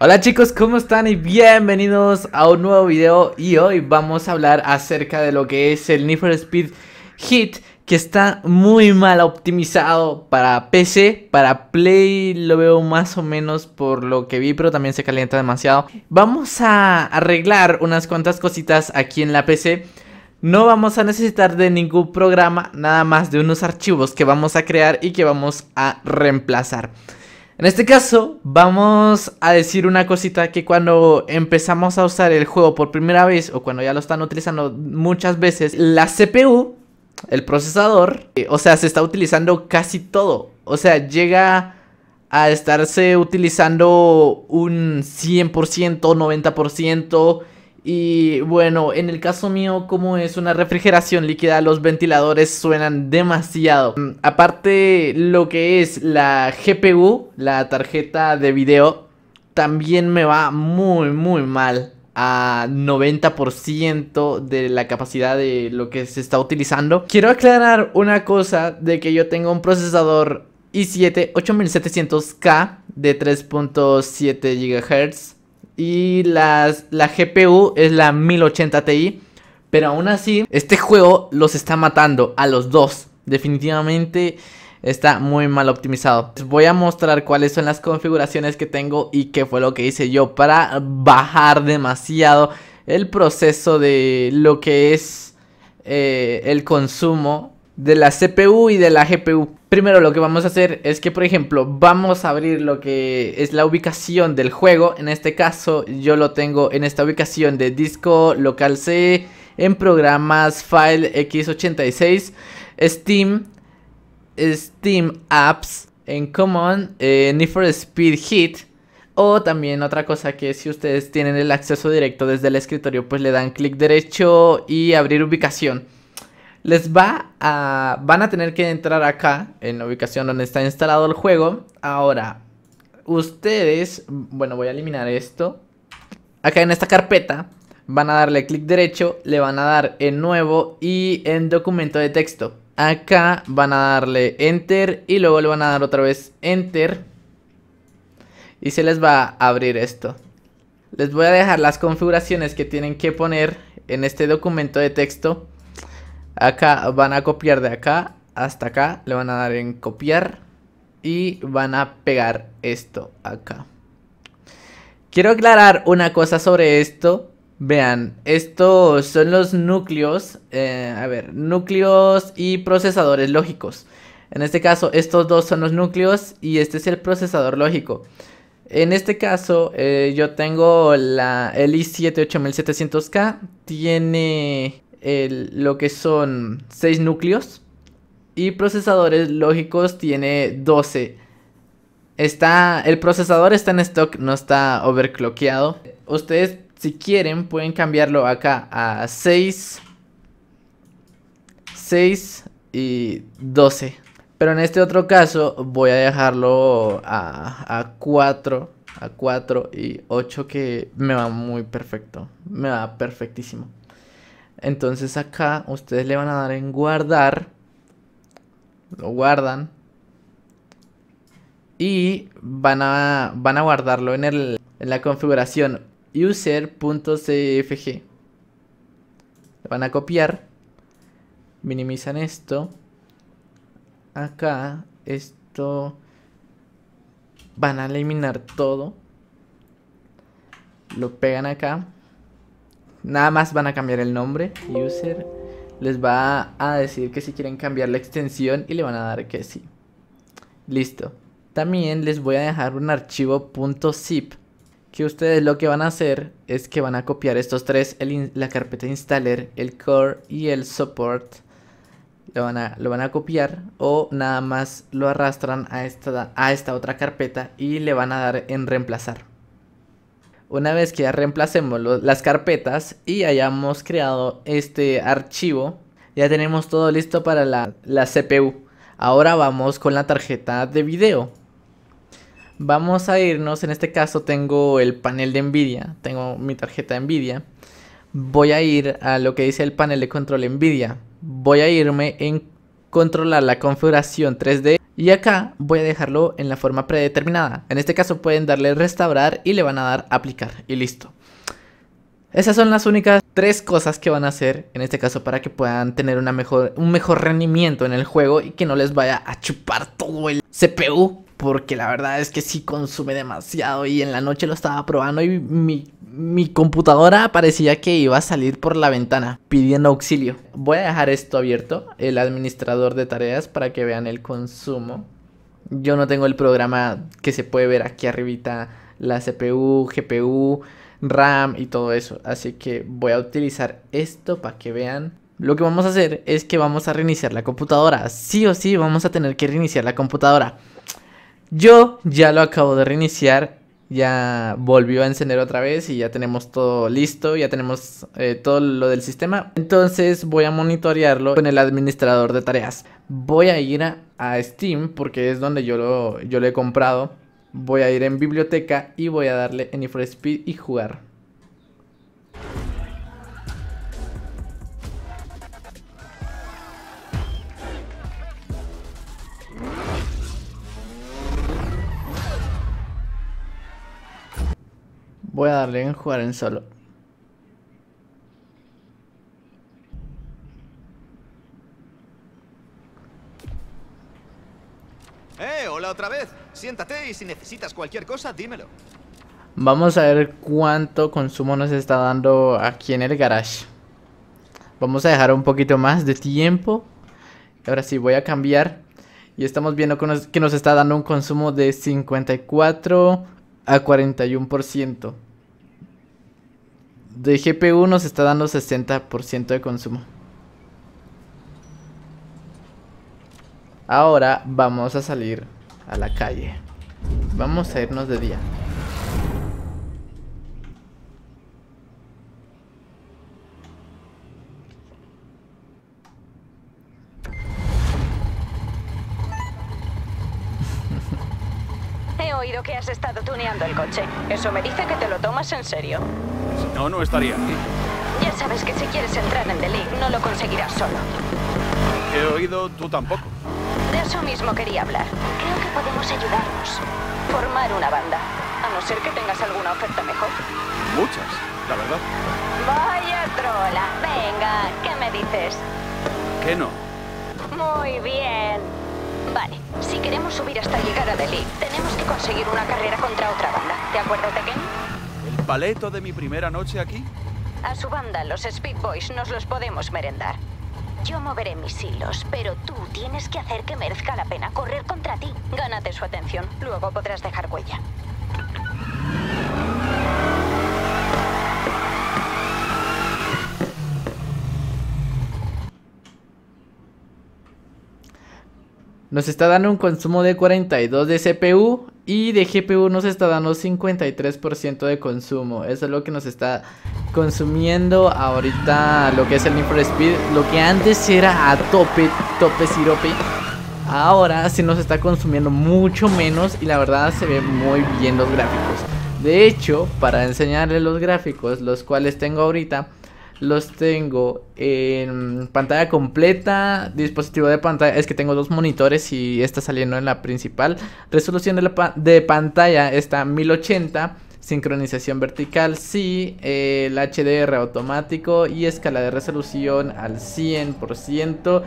Hola chicos, ¿cómo están? Y bienvenidos a un nuevo video y hoy vamos a hablar acerca de lo que es el Need Speed Hit que está muy mal optimizado para PC, para Play lo veo más o menos por lo que vi, pero también se calienta demasiado. Vamos a arreglar unas cuantas cositas aquí en la PC. No vamos a necesitar de ningún programa, nada más de unos archivos que vamos a crear y que vamos a reemplazar. En este caso, vamos a decir una cosita que cuando empezamos a usar el juego por primera vez o cuando ya lo están utilizando muchas veces, la CPU, el procesador, eh, o sea, se está utilizando casi todo. O sea, llega a estarse utilizando un 100%, 90%. Y bueno, en el caso mío, como es una refrigeración líquida, los ventiladores suenan demasiado. Mm, aparte, lo que es la GPU, la tarjeta de video, también me va muy, muy mal. A 90% de la capacidad de lo que se está utilizando. Quiero aclarar una cosa de que yo tengo un procesador i7 8700K de 3.7 GHz y las, la GPU es la 1080 Ti. Pero aún así, este juego los está matando a los dos. Definitivamente está muy mal optimizado. Les voy a mostrar cuáles son las configuraciones que tengo y qué fue lo que hice yo para bajar demasiado el proceso de lo que es eh, el consumo de la CPU y de la GPU. Primero lo que vamos a hacer es que, por ejemplo, vamos a abrir lo que es la ubicación del juego. En este caso, yo lo tengo en esta ubicación de disco local C, en programas File X86, Steam, Steam Apps, en Common, eh, Need for Speed Hit. O también otra cosa que si ustedes tienen el acceso directo desde el escritorio, pues le dan clic derecho y abrir ubicación les va a... van a tener que entrar acá, en la ubicación donde está instalado el juego. Ahora, ustedes, bueno, voy a eliminar esto. Acá en esta carpeta van a darle clic derecho, le van a dar en nuevo y en documento de texto. Acá van a darle enter y luego le van a dar otra vez enter. Y se les va a abrir esto. Les voy a dejar las configuraciones que tienen que poner en este documento de texto. Acá van a copiar de acá hasta acá. Le van a dar en copiar. Y van a pegar esto acá. Quiero aclarar una cosa sobre esto. Vean, estos son los núcleos, eh, a ver, núcleos y procesadores lógicos. En este caso, estos dos son los núcleos y este es el procesador lógico. En este caso, eh, yo tengo la, el i7-8700K, tiene lo que son 6 núcleos y procesadores lógicos tiene 12. Está, el procesador está en stock, no está overclockeado. Ustedes si quieren pueden cambiarlo acá a 6, 6 y 12. Pero en este otro caso voy a dejarlo a, a 4, a 4 y 8 que me va muy perfecto, me va perfectísimo. Entonces acá ustedes le van a dar en guardar. Lo guardan. Y van a, van a guardarlo en, el, en la configuración user.cfg. van a copiar. Minimizan esto. Acá. Esto. Van a eliminar todo. Lo pegan acá Nada más van a cambiar el nombre, user. Les va a decir que si quieren cambiar la extensión y le van a dar que sí. Listo. También les voy a dejar un archivo .zip que ustedes lo que van a hacer es que van a copiar estos tres, la carpeta installer, el core y el support. Lo van, a, lo van a copiar o nada más lo arrastran a esta, a esta otra carpeta y le van a dar en reemplazar. Una vez que ya reemplacemos las carpetas y hayamos creado este archivo, ya tenemos todo listo para la, la CPU. Ahora vamos con la tarjeta de video. Vamos a irnos, en este caso tengo el panel de NVIDIA, tengo mi tarjeta NVIDIA. Voy a ir a lo que dice el panel de control NVIDIA. Voy a irme en controlar la configuración 3D y acá voy a dejarlo en la forma predeterminada. En este caso pueden darle restaurar y le van a dar aplicar y listo. Esas son las únicas tres cosas que van a hacer en este caso para que puedan tener una mejor, un mejor rendimiento en el juego y que no les vaya a chupar todo el CPU. Porque la verdad es que sí consume demasiado y en la noche lo estaba probando y mi mi computadora parecía que iba a salir por la ventana pidiendo auxilio. Voy a dejar esto abierto, el administrador de tareas, para que vean el consumo. Yo no tengo el programa que se puede ver aquí arribita, la CPU, GPU, RAM y todo eso. Así que voy a utilizar esto para que vean. Lo que vamos a hacer es que vamos a reiniciar la computadora. Sí o sí vamos a tener que reiniciar la computadora. Yo ya lo acabo de reiniciar ya volvió a encender otra vez y ya tenemos todo listo, ya tenemos eh, todo lo del sistema. Entonces voy a monitorearlo con el administrador de tareas. Voy a ir a, Steam porque es donde yo lo, yo lo he comprado. Voy a ir en biblioteca y voy a darle en e Speed y jugar. Voy a darle en jugar en solo. ¡Eh! ¡Hola otra vez! Siéntate y si necesitas cualquier cosa, dímelo. Vamos a ver cuánto consumo nos está dando aquí en el garage. Vamos a dejar un poquito más de tiempo. Ahora sí, voy a cambiar. Y estamos viendo que nos, que nos está dando un consumo de 54 a 41%. De GPU nos está dando 60% de consumo. Ahora vamos a salir a la calle. Vamos a irnos de día. He oído que has estado tuneando el coche. Eso me dice que te lo tomas en serio. No, no estaría aquí. Ya sabes que si quieres entrar en The League no lo conseguirás solo. He oído tú tampoco. De eso mismo quería hablar. Creo que podemos ayudarnos. Formar una banda. A no ser que tengas alguna oferta mejor. Muchas, la verdad. Vaya trola. Venga, ¿qué me dices? Que no. Muy bien. Vale, si queremos subir hasta llegar a Delhi, tenemos que conseguir una carrera contra otra banda. ¿Te acuerdas de quién? ¿El paleto de mi primera noche aquí? A su banda, los Speed Boys, nos los podemos merendar. Yo moveré mis hilos, pero tú tienes que hacer que merezca la pena correr contra ti. Gánate su atención, luego podrás dejar huella. Nos está dando un consumo de 42 de CPU y de GPU nos está dando 53% de consumo. Eso es lo que nos está consumiendo ahorita lo que es el Need Speed. Lo que antes era a tope, tope sirope. Ahora sí nos está consumiendo mucho menos y la verdad se ven muy bien los gráficos. De hecho, para enseñarles los gráficos, los cuales tengo ahorita los tengo en pantalla completa, dispositivo de pantalla, es que tengo dos monitores y está saliendo en la principal. Resolución de, pantalla está 1080, sincronización vertical sí, el HDR automático y escala de resolución al 100%.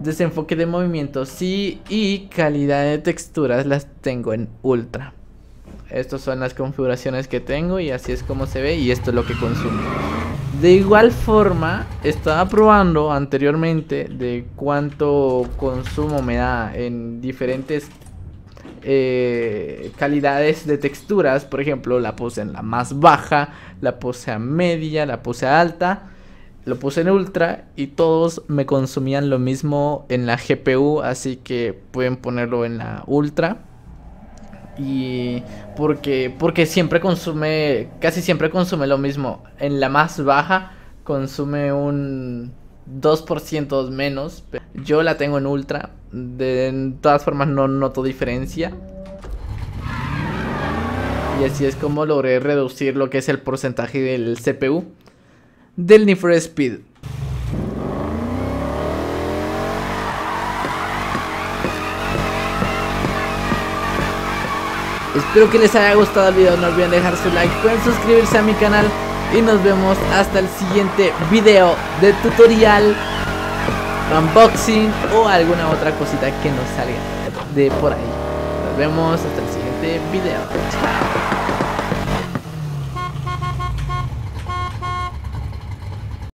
Desenfoque de movimiento sí y calidad de texturas las tengo en ultra. Estas son las configuraciones que tengo y así es como se ve y esto es lo que consumo. De igual forma, estaba probando anteriormente de cuánto consumo me da en diferentes eh, calidades de texturas. Por ejemplo, la puse en la más baja, la puse a media, la puse a alta, lo puse en ultra y todos me consumían lo mismo en la GPU. Así que pueden ponerlo en la ultra y porque porque siempre consume casi siempre consume lo mismo en la más baja consume un 2% menos yo la tengo en ultra de, todas formas no noto diferencia y así es como logré reducir lo que es el porcentaje del CPU del Need Speed Espero que les haya gustado el video, no olviden dejar su like, pueden suscribirse a mi canal y nos vemos hasta el siguiente video de tutorial, unboxing o alguna otra cosita que nos salga de por ahí. Nos vemos hasta el siguiente video. Chao.